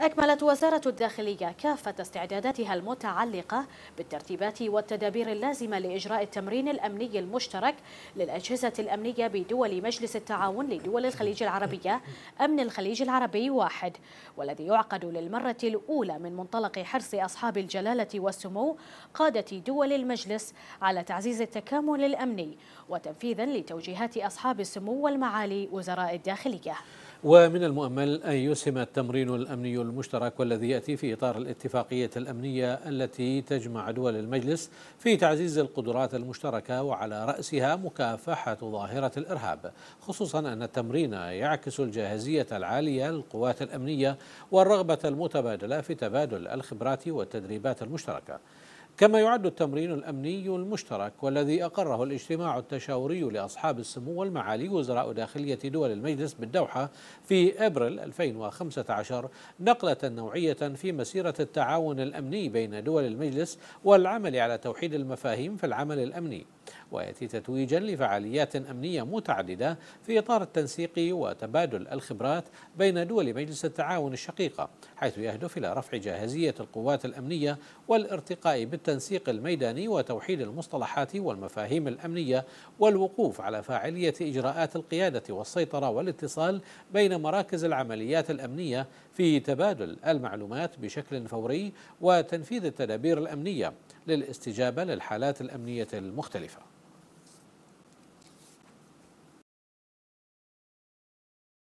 أكملت وزارة الداخلية كافة استعداداتها المتعلقة بالترتيبات والتدابير اللازمة لإجراء التمرين الأمني المشترك للأجهزة الأمنية بدول مجلس التعاون لدول الخليج العربية أمن الخليج العربي واحد والذي يعقد للمرة الأولى من منطلق حرص أصحاب الجلالة والسمو قادة دول المجلس على تعزيز التكامل الأمني وتنفيذا لتوجيهات أصحاب السمو والمعالي وزراء الداخلية ومن المؤمل أن يسهم التمرين الأمني المشترك والذي يأتي في إطار الاتفاقية الأمنية التي تجمع دول المجلس في تعزيز القدرات المشتركة وعلى رأسها مكافحة ظاهرة الإرهاب خصوصا أن التمرين يعكس الجاهزية العالية للقوات الأمنية والرغبة المتبادلة في تبادل الخبرات والتدريبات المشتركة كما يعد التمرين الامني المشترك والذي اقره الاجتماع التشاوري لاصحاب السمو والمعالي وزراء داخليه دول المجلس بالدوحه في ابريل 2015 نقله نوعيه في مسيره التعاون الامني بين دول المجلس والعمل على توحيد المفاهيم في العمل الامني ويأتي تتويجا لفعاليات أمنية متعددة في إطار التنسيق وتبادل الخبرات بين دول مجلس التعاون الشقيقة حيث يهدف إلى رفع جاهزية القوات الأمنية والارتقاء بالتنسيق الميداني وتوحيد المصطلحات والمفاهيم الأمنية والوقوف على فاعلية إجراءات القيادة والسيطرة والاتصال بين مراكز العمليات الأمنية في تبادل المعلومات بشكل فوري وتنفيذ التدابير الأمنية للاستجابة للحالات الأمنية المختلفة